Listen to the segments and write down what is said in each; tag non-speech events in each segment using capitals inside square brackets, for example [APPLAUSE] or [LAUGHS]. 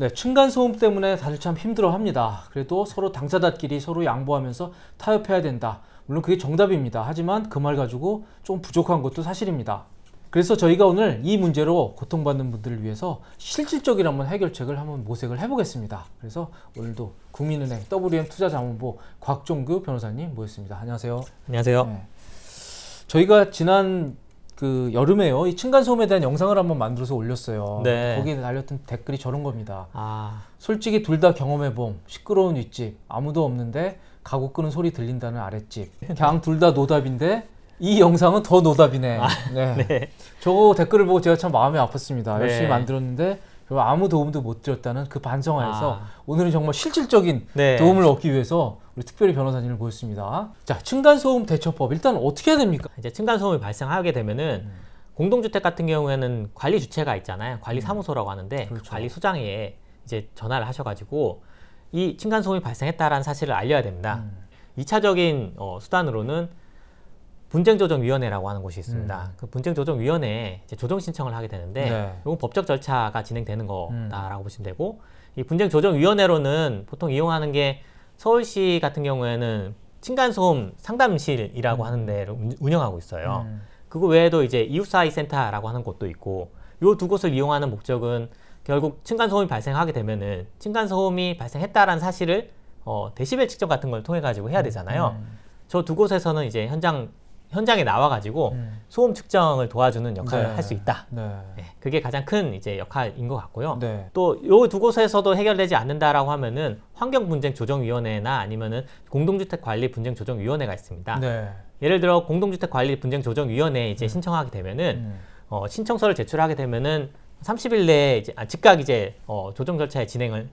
네, 층간소음 때문에 다들 참 힘들어합니다. 그래도 서로 당사자끼리 서로 양보하면서 타협해야 된다. 물론 그게 정답입니다. 하지만 그 말 가지고 좀 부족한 것도 사실입니다. 그래서 저희가 오늘 이 문제로 고통받는 분들을 위해서 실질적인 한번 해결책을 한번 모색을 해보겠습니다. 그래서 오늘도 국민은행 WM 투자자문보 곽종규 변호사님 모셨습니다 안녕하세요. 안녕하세요. 네. 저희가 지난 그 여름에요. 이 층간소음에 대한 영상을 한번 만들어서 올렸어요. 네. 거기에 달렸던 댓글이 저런 겁니다. 아. 솔직히 둘 다 경험해봄. 시끄러운 윗집. 아무도 없는데 가구 끄는 소리 들린다는 아랫집. 그냥 [LAUGHS] 둘 다 노답인데 이 영상은 더 노답이네. 아, 네. 네. 저거 댓글을 보고 제가 참 마음이 아팠습니다. 네. 열심히 만들었는데 그리고 아무 도움도 못 드렸다는 그 반성하에서 아. 오늘은 정말 실질적인 네. 도움을 얻기 위해서 우리 특별히 변호사님을 모셨습니다. 자, 층간소음 대처법 일단 어떻게 해야 됩니까? 이제 층간소음이 발생하게 되면은 음. 공동주택 같은 경우에는 관리 주체가 있잖아요. 관리 음. 사무소라고 하는데 그 그렇죠. 그 관리 소장에 이제 전화를 하셔가지고 이 층간소음이 발생했다라는 사실을 알려야 됩니다. 음. 이차적인 어, 수단으로는 분쟁조정위원회라고 하는 곳이 있습니다. 음. 그 분쟁조정위원회에 조정 신청을 하게 되는데 네. 이건 법적 절차가 진행되는 거다라고 음. 보시면 되고 이 분쟁조정위원회로는 보통 이용하는 게 서울시 같은 경우에는 층간소음 상담실이라고 음. 하는 데를 운영하고 있어요. 음. 그거 외에도 이제 이웃사이 센터라고 하는 곳도 있고 이 두 곳을 이용하는 목적은 결국 층간소음이 발생하게 되면은 층간소음이 발생했다라는 사실을 어, 데시벨 측정 같은 걸 통해 가지고 해야 음. 되잖아요. 음. 저두 곳에서는 이제 현장 현장에 나와가지고 음. 소음 측정을 도와주는 역할을 네. 할수 있다. 네. 네. 그게 가장 큰 이제 역할인 것 같고요. 네. 또요 두 곳에서도 해결되지 않는다라고 하면은 환경분쟁조정위원회나 아니면은 공동주택관리분쟁조정위원회가 있습니다. 네. 예를 들어 공동주택관리분쟁조정위원회에 이제 음. 신청하게 되면은 음. 어, 신청서를 제출하게 되면은 30일 내에 이제 아, 즉각 이제 어, 조정 절차에 진행을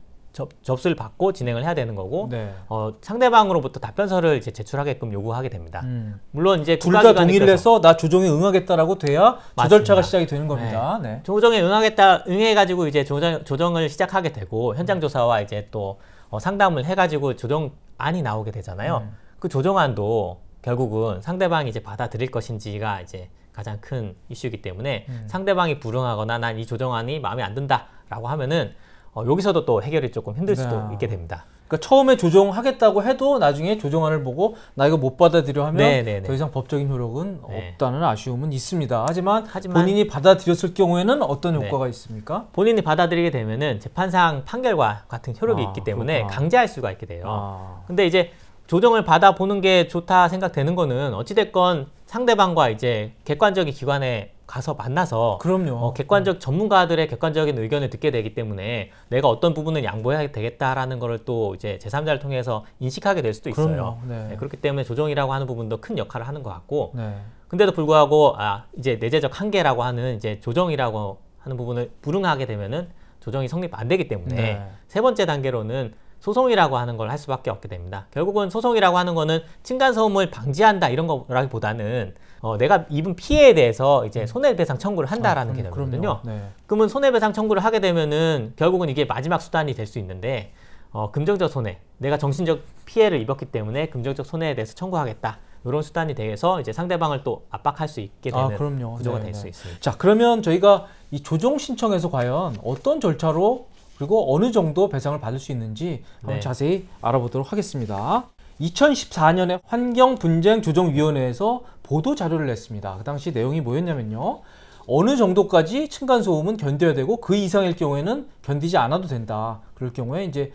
접수를 받고 진행을 해야 되는 거고 네. 어, 상대방으로부터 답변서를 이제 제출하게끔 요구하게 됩니다. 음. 물론 이제 둘 다 동의를 해서 나 조정에 응하겠다라고 돼야 맞 절차가 시작이 되는 겁니다. 네. 네. 조정에 응하겠다 응해가지고 이제 조정, 조정을 시작하게 되고 현장 네. 조사와 이제 또 어, 상담을 해가지고 조정안이 나오게 되잖아요. 음. 그 조정안도 결국은 상대방이 이제 받아들일 것인지가 이제 가장 큰 이슈이기 때문에 음. 상대방이 불응하거나 난 이 조정안이 마음에 안 든다라고 하면은 어, 여기서도 또 해결이 조금 힘들 수도 네. 있게 됩니다. 그러니까 처음에 조정하겠다고 해도 나중에 조정안을 보고 나 이거 못 받아들여 하면 네네네. 네, 네. 더 이상 법적인 효력은 네. 없다는 아쉬움은 있습니다. 하지만, 하지만, 본인이 받아들였을 경우에는 어떤 네. 효과가 있습니까? 본인이 받아들이게 되면은 재판상 판결과 같은 효력이 아, 있기 때문에 그렇구나. 강제할 수가 있게 돼요. 아. 근데 이제 조정을 받아보는 게 좋다 생각되는 거는 어찌됐건 상대방과 이제 객관적인 기관의 가서 만나서 그럼요. 어, 객관적 네. 전문가들의 객관적인 의견을 듣게 되기 때문에 내가 어떤 부분을 양보해야 되겠다라는 거를 또 이제 제3자를 통해서 인식하게 될 수도 있어요. 네. 네, 그렇기 때문에 조정이라고 하는 부분도 큰 역할을 하는 것 같고 네. 근데도 불구하고 아 이제 내재적 한계라고 하는 이제 조정이라고 하는 부분을 불응하게 되면은 조정이 성립 안 되기 때문에 네. 세 번째 단계로는 소송이라고 하는 걸 할 수밖에 없게 됩니다. 결국은 소송이라고 하는 거는 층간소음을 방지한다 이런 거라기보다는 어, 내가 입은 피해에 대해서 이제 음. 손해배상 청구를 한다라는 아, 음, 개념이거든요. 네. 그러면 손해배상 청구를 하게 되면은 결국은 이게 마지막 수단이 될 수 있는데 어, 긍정적 손해, 내가 정신적 피해를 입었기 때문에 긍정적 손해에 대해서 청구하겠다. 이런 수단이 대해서 이제 상대방을 또 압박할 수 있게 아, 되는 아, 구조가 네, 될수 네. 있습니다. 자 그러면 저희가 이 조정 신청에서 과연 어떤 절차로 그리고 어느 정도 배상을 받을 수 있는지 한번 네. 자세히 알아보도록 하겠습니다. 2014년에 환경분쟁조정위원회에서 보도 자료를 냈습니다. 그 당시 내용이 뭐였냐면요. 어느 정도까지 층간소음은 견뎌야 되고 그 이상일 경우에는 견디지 않아도 된다. 그럴 경우에 이제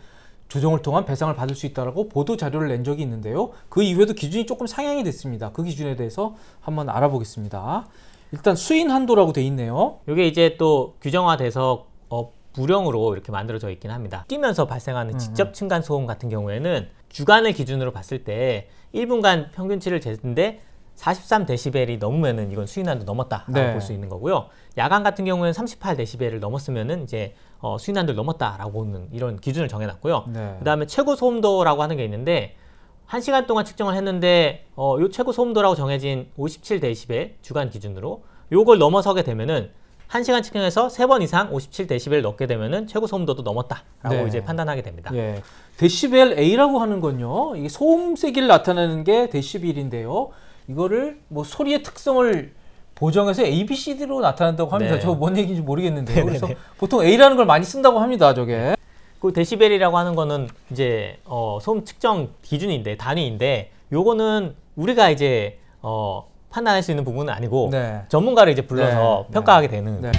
조정을 통한 배상을 받을 수 있다라고 보도 자료를 낸 적이 있는데요. 그 이후에도 기준이 조금 상향이 됐습니다. 그 기준에 대해서 한번 알아보겠습니다. 일단 수인 한도라고 돼 있네요. 이게 이제 또 규정화돼서 어, 불령으로 이렇게 만들어져 있긴 합니다. 뛰면서 발생하는 음. 직접 층간 소음 같은 경우에는 주간을 기준으로 봤을 때 1분간 평균치를 재는데 43데시벨이 넘으면 이건 수위난도 넘었다라고 네. 볼수 있는 거고요. 야간 같은 경우에는 38데시벨을 넘었으면 이제 어, 수위난도를 넘었다라고 보는 이런 기준을 정해놨고요. 네. 그다음에 최고 소음도라고 하는 게 있는데 1 시간 동안 측정을 했는데 어, 요 최고 소음도라고 정해진 57데시벨 주간 기준으로 요걸 넘어서게 되면은 1시간 측정해서 3번 이상 57데시벨 넣게 되면은 최고 소음도도 넘었다라고 네. 이제 판단하게 됩니다. 예. 데시벨 A라고 하는 건요. 이 소음 세기를 나타내는 게 데시벨인데요. 이거를 뭐 소리의 특성을 보정해서 A, B, C, D로 나타난다고 합니다. 네. 저뭔 얘기인지 모르겠는데네 네, 그래서 네. 보통 A라는 걸 많이 쓴다고 합니다. 저게. 그 데시벨이라고 하는 거는 이제 어, 소음 측정 기준인데 단위인데 요거는 우리가 이제 어, 판단할 수 있는 부분은 아니고 네. 전문가를 이제 불러서 네. 네. 평가하게 되는. 네.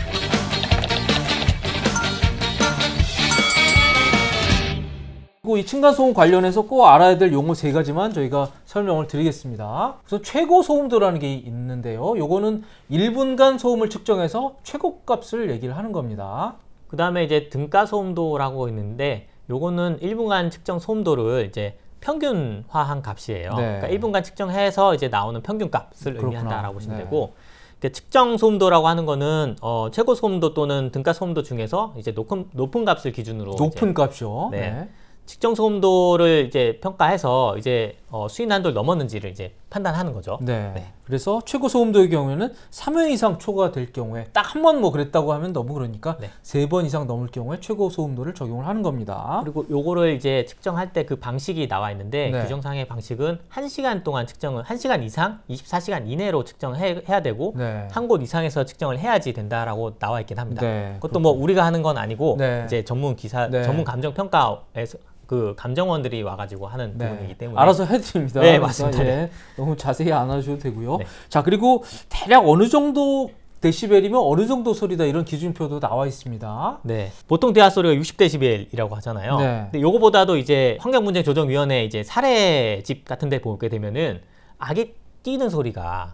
그리고 이 층간 소음 관련해서 꼭 알아야 될 용어 세 가지만 저희가 설명을 드리겠습니다. 그래서 최고 소음도라는 게 있는데요. 요거는 1분간 소음을 측정해서 최고값을 얘기를 하는 겁니다. 그 다음에 이제 등가 소음도라고 있는데 요거는 1분간 측정 소음도를 이제 평균화한 값이에요. 네. 그러니까 1분간 측정해서 이제 나오는 평균 값을 그렇구나. 의미한다라고 보시면 네. 되고 그러니까 측정 소음도라고 하는 거는 어, 최고 소음도 또는 등가 소음도 중에서 이제 높은 높은 값을 기준으로 높은 이제, 값이요. 네. 네. 측정 소음도를 이제 평가해서 이제 어, 수위 난도를 넘었는지를 이제 판단하는 거죠. 네. 네. 그래서 최고 소음도의 경우에는 3회 이상 초과될 경우에 딱 한 번 뭐 그랬다고 하면 너무 그러니까 3번 이상 넘을 경우에 최고 소음도를 적용을 하는 겁니다. 그리고 요거를 이제 측정할 때 그 방식이 나와 있는데 네. 규정상의 방식은 1시간 동안 측정을 1시간 이상 24시간 이내로 측정해야 되고 네. 한곳 이상에서 측정을 해야지 된다라고 나와 있긴 합니다. 네, 그것도 그렇군요. 뭐 우리가 하는 건 아니고 네. 이제 전문 기사 전문 감정 평가에서 그 감정원들이 와가지고 하는 네. 부분이기 때문에 알아서 해드립니다. 네 맞습니다. 그러니까, 예, 네. 너무 자세히 안 하셔도 되고요. 네. 자 그리고 대략 어느 정도 데시벨이면 어느 정도 소리다 이런 기준표도 나와 있습니다. 네. 보통 대화 소리가 60데시벨이라고 하잖아요. 네. 근데 요거보다도 이제 환경문제조정위원회 이제 사례집 같은 데 보게 되면은 아기 뛰는 소리가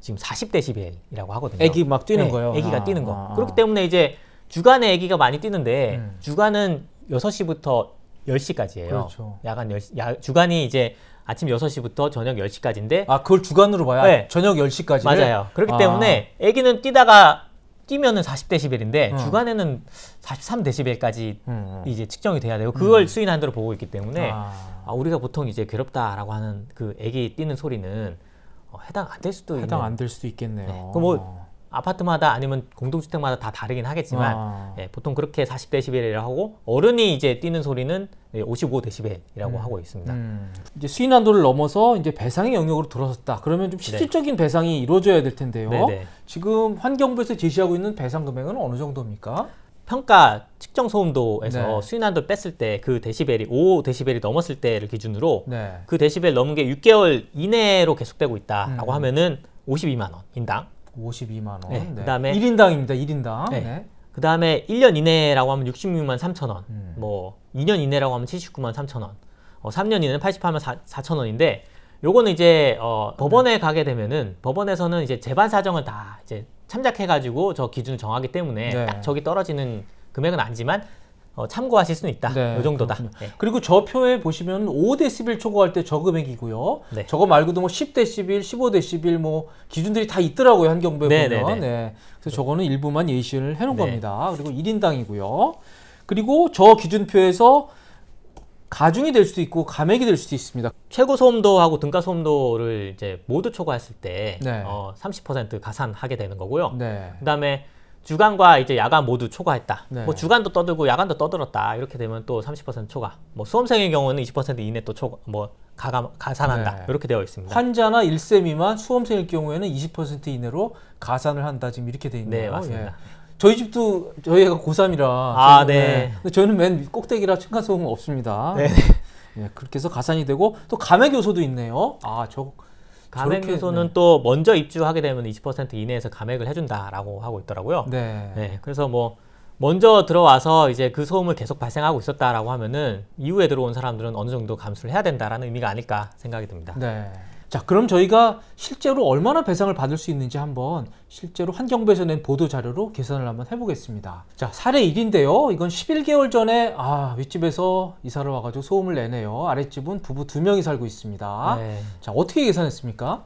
지금 40데시벨이라고 하거든요. 애기 막 뛰는 네, 거요. 애기가 아, 뛰는 거. 아, 그렇기 때문에 이제 주간에 애기가 많이 뛰는데 음. 주간은 6시부터 10시까지예요. 그렇죠. 야간 10시, 야, 주간이 이제 아침 6시부터 저녁 10시까지인데 아, 그걸 주간으로 봐야 네. 저녁 10시까지 맞아요. 그렇기 아. 때문에 아기는 뛰다가 뛰면은 40데시벨인데 음. 주간에는 43데시벨까지 음, 음. 이제 측정이 돼야 되고 그걸 음. 수인 한도로 보고 있기 때문에 아. 아, 우리가 보통 이제 괴롭다라고 하는 그 아기 뛰는 소리는 어, 해당 안 될 수도 해당 안 될 수도 있겠네요. 네. 그뭐 아파트마다 아니면 공동주택마다 다 다르긴 하겠지만 아. 예, 보통 그렇게 40데시벨이라고 하고 어른이 이제 뛰는 소리는 55데시벨이라고 예, 음. 하고 있습니다. 음. 이제 수인 난도를 넘어서 이제 배상의 영역으로 들어섰다. 그러면 좀 네. 실질적인 네. 배상이 이루어져야 될 텐데요. 네네. 네. 지금 환경부에서 제시하고 있는 배상 금액은 어느 정도입니까? 평가 측정 소음도에서 네. 수인 난도 뺐을 때그 데시벨이 5데시벨이 넘었을 때를 기준으로 네. 그 데시벨 넘은 게 6개월 이내로 계속되고 있다라고 음. 하면은 52만 원 인당 52만 원. 네. 그다음에 1인당입니다. 1인당. 네. 그다음에 1년 이내라고 하면 66만 3천 원. 음. 뭐 2년 이내라고 하면 79만 3천 원. 어, 3년 이내는 88만 4, 4천 원인데 요거는 이제 어, 네. 법원에 가게 되면은 법원에서는 이제 재반 사정을 다 이제 참작해 가지고 저 기준을 정하기 때문에 딱 저기 떨어지는 금액은 아니지만 어, 참고하실 수는 있다. 네, 이 정도다. 네. 그리고 저 표에 보시면 5데시벨 초과할 때 저금액이고요. 네. 저거 말고도 뭐 10데시벨, 15데시벨 뭐 기준들이 다 있더라고요. 한 경우에 네, 보면. 네, 네. 네, 그래서 저거는 일부만 예시를 해놓은 네. 겁니다. 그리고 1인당이고요. 그리고 저 기준표에서 가중이 될 수도 있고 감액이 될 수도 있습니다. 최고 소음도하고 등가 소음도를 이제 모두 초과했을 때 어, 30% 가산하게 되는 거고요. 그다음에 주간과 이제 야간 모두 초과했다. 네. 뭐 주간도 떠들고 야간도 떠들었다. 이렇게 되면 또 30% 초과. 뭐 수험생의 경우는 20% 이내 또 초과 뭐 가감 가산한다. 네. 이렇게 되어 있습니다. 환자나 1세 미만 수험생일 경우에는 20% 이내로 가산을 한다. 지금 이렇게 되어 있네요. 네, 맞습니다. 예. 저희 집도 저희가 애 고3이라 아, 네. 네. 저희는 맨 꼭대기라 층간소음 없습니다. 네. 예, 그렇게 해서 가산이 되고 또 감액 요소도 있네요. 아, 저 감액 요소는 네. 또 먼저 입주하게 되면 20% 이내에서 감액을 해준다라고 하고 있더라고요. 네. 네. 그래서 뭐 먼저 들어와서 이제 그 소음을 계속 발생하고 있었다라고 하면은 이후에 들어온 사람들은 어느 정도 감수를 해야 된다라는 의미가 아닐까 생각이 듭니다. 네. 자, 그럼 저희가 실제로 얼마나 배상을 받을 수 있는지 한번 실제로 환경부에서 낸 보도 자료로 계산을 한번 해보겠습니다. 자, 사례 1인데요. 이건 11개월 전에 아, 윗집에서 이사를 와가지고 소음을 내네요. 아랫집은 부부 두 명이 살고 있습니다. 네. 자, 어떻게 계산했습니까?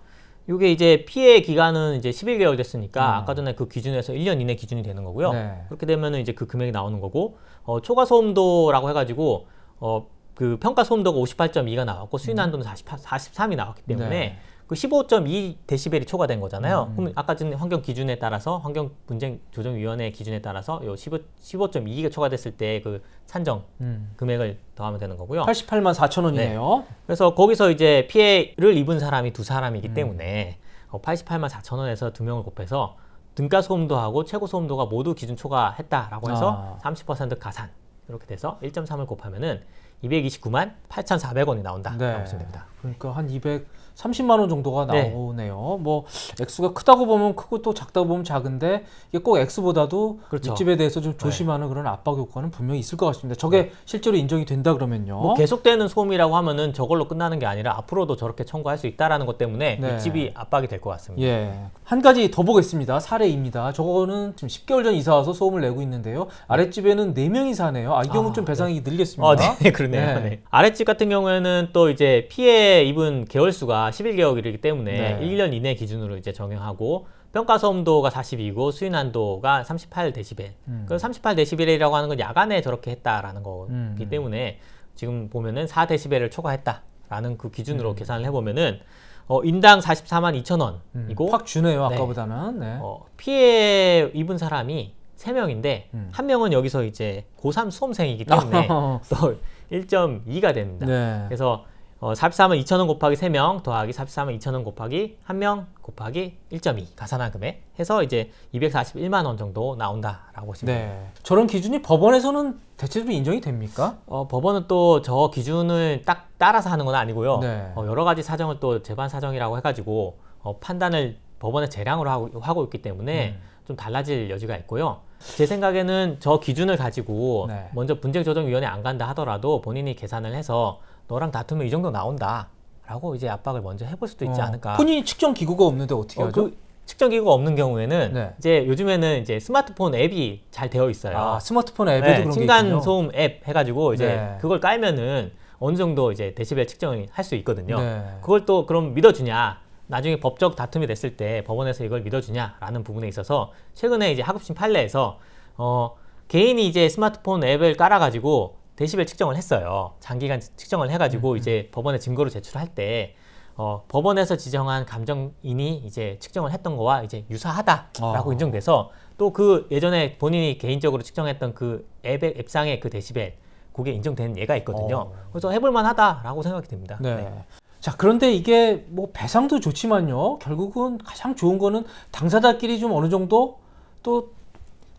이게 이제 피해 기간은 이제 11개월 됐으니까 음. 아까 전에 그 기준에서 1년 이내 기준이 되는 거고요. 네. 그렇게 되면은 이제 그 금액이 나오는 거고 어, 초과 소음도라고 해가지고 어, 그 평가 소음도가 58.2가 나왔고 수위 난도는 40, 3이 나왔기 때문에 네. 그15.2 데시벨이 초과된 거잖아요. 음. 그럼 아까 전에 환경 기준에 따라서 환경 분쟁 조정 위원회 기준에 따라서 요 15, 15.2가 초과됐을 때 그 산정 음. 금액을 더하면 되는 거고요. 88만 4천 원이네요. 네. 그래서 거기서 이제 피해를 입은 사람이 두 사람이기 음. 때문에 88만 어, 4천 원에서 두 명을 곱해서 등가 소음도하고 최고 소음도가 모두 기준 초과했다라고 해서 아. 30% 가산 이렇게 돼서 1.3을 곱하면은 229만 8,400원이 나온다라 네. 보시면 됩니다. 그러니까 한 200. 30만 원 정도가 네. 나오네요. 네. 뭐 액수가 크다고 보면 크고 또 작다고 보면 작은데 이게 꼭 액수보다도 그렇죠. 집에 대해서 좀 네. 조심하는 네. 그런 압박 효과는 분명히 있을 것 같습니다. 저게 네. 실제로 인정이 된다 그러면요. 뭐 계속되는 소음이라고 하면은 저걸로 끝나는 게 아니라 앞으로도 저렇게 청구할 수 있다라는 것 때문에 네. 집이 압박이 될 것 같습니다. 예. 한 가지 더 보겠습니다. 사례입니다. 저거는 지금 10개월 전 이사 와서 소음을 내고 있는데요. 아랫집에는 4명이 사네요. 아, 이 경우 아, 좀 배상이 늘겠습니다. 아, 네, [LAUGHS] 그러네요. 아랫집 같은 경우에는 또 이제 피해 입은 개월수가 평가 11개월이기 때문에 네. 1년 이내 기준으로 이제 적용하고 평가 소음도가 42고 수인 난도가 38데시벨. 음. 그 38데시벨이라고 하는 건 야간에 저렇게 했다라는 거기 음. 때문에 지금 보면은 4데시벨을 초과했다라는 그 기준으로 음. 계산을 해보면은 어, 인당 44만 2천 원이고 음, 확 주네요 네. 아까보다는 네. 네. 어, 피해 입은 사람이 세명인데한 음. 명은 여기서 이제 고3 수험생이기 때문에 [LAUGHS] 또 1.2가 됩니다. 네. 그래서 어, 43은 2,000원 곱하기 3명 더하기 43은 2,000원 곱하기 1명 곱하기 1.2 가산한 금액 해서 이제 241만 원 정도 나온다라고 보시면 네. 됩니다. 저런 기준이 법원에서는 대체로 인정이 됩니까? 어, 법원은 또 저 기준을 딱 따라서 하는 건 아니고요. 네. 어, 여러 가지 사정을 또 재반 사정이라고 해가지고 어, 판단을 법원의 재량으로 하고, 하고 있기 때문에 음. 좀 달라질 여지가 있고요. 제 생각에는 저 기준을 가지고 네. 먼저 분쟁조정위원회 안 간다 하더라도 본인이 계산을 해서 너랑 다투면 이 정도 나온다. 라고 이제 압박을 먼저 해볼 수도 있지 어. 않을까. 본인이 측정 기구가 없는데 어떻게 어, 하죠? 그 측정 기구가 없는 경우에는 네. 이제 요즘에는 이제 스마트폰 앱이 잘 되어 있어요. 아, 스마트폰 앱에도 네, 그런 층간 소음 앱 해가지고 이제 네. 그걸 깔면은 어느 정도 이제 데시벨 측정을 할 수 있거든요. 네. 그걸 또 그럼 믿어주냐? 나중에 법적 다툼이 됐을 때 법원에서 이걸 믿어주냐라는 부분에 있어서 최근에 이제 하급심 판례에서 어 개인이 이제 스마트폰 앱을 깔아가지고 데시벨 측정을 했어요. 장기간 측정을 해가지고 음. 음. 이제 법원에 증거로 제출할 때 어, 법원에서 지정한 감정인이 이제 측정을 했던 거와 이제 유사하다라고 어. 인정돼서 또 그 예전에 본인이 개인적으로 측정했던 그 앱, 앱상의 그 데시벨 그게 인정된 예가 있거든요. 어. 그래서 해볼만하다라고 생각이 됩니다. 네. 네. 자 그런데 이게 뭐 배상도 좋지만요. 결국은 가장 좋은 거는 당사자끼리 좀 어느 정도 또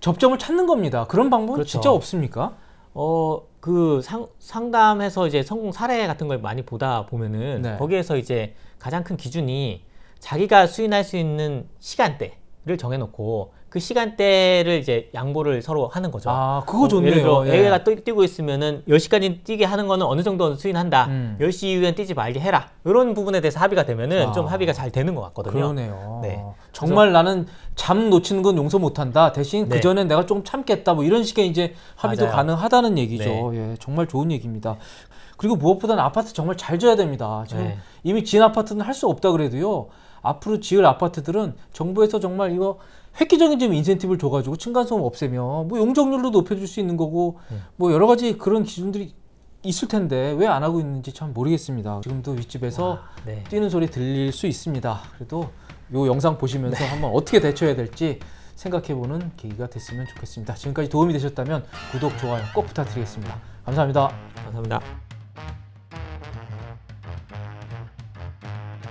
접점을 찾는 겁니다. 그런 방법은 그렇죠. 진짜 없습니까? 어, 그 상, 상담에서 이제 성공 사례 같은 걸 많이 보다 보면은 네. 거기에서 이제 가장 큰 기준이 자기가 수인할 수 있는 시간대를 정해놓고 그 시간대를 이제 양보를 서로 하는 거죠. 아, 그거 좋네요. 뭐 예를 들어 예. 애가 뛰고 있으면은 10시까지 뛰게 하는 거는 어느 정도는 수인한다. 음. 10시 이후엔 뛰지 말게 해라. 이런 부분에 대해서 합의가 되면은 아. 좀 합의가 잘 되는 것 같거든요. 그러네요. 네. 정말 나는 잠 놓치는 건 용서 못 한다. 대신 네. 그 전에 내가 좀 참겠다. 뭐 이런 식의 이제 합의도 맞아요. 가능하다는 얘기죠. 네. 예. 정말 좋은 얘기입니다. 그리고 무엇보다는 아파트 정말 잘줘야 됩니다. 지금 네. 이미 지은 아파트는 할 수 없다 그래도요. 앞으로 지을 아파트들은 정부에서 정말 이거 획기적인 지 인센티브를 줘가지고 층간소음 없애면 뭐 용적률도 높여줄 수 있는 거고 음. 뭐 여러 가지 그런 기준들이 있을 텐데 왜 안 하고 있는지 참 모르겠습니다. 지금도 윗집에서 와, 네. 뛰는 소리 들릴 수 있습니다. 그래도 요 영상 보시면서 네. 한번 어떻게 대처해야 될지 생각해보는 계기가 됐으면 좋겠습니다. 지금까지 도움이 되셨다면 구독, 좋아요 꼭 부탁드리겠습니다. 감사합니다. 감사합니다.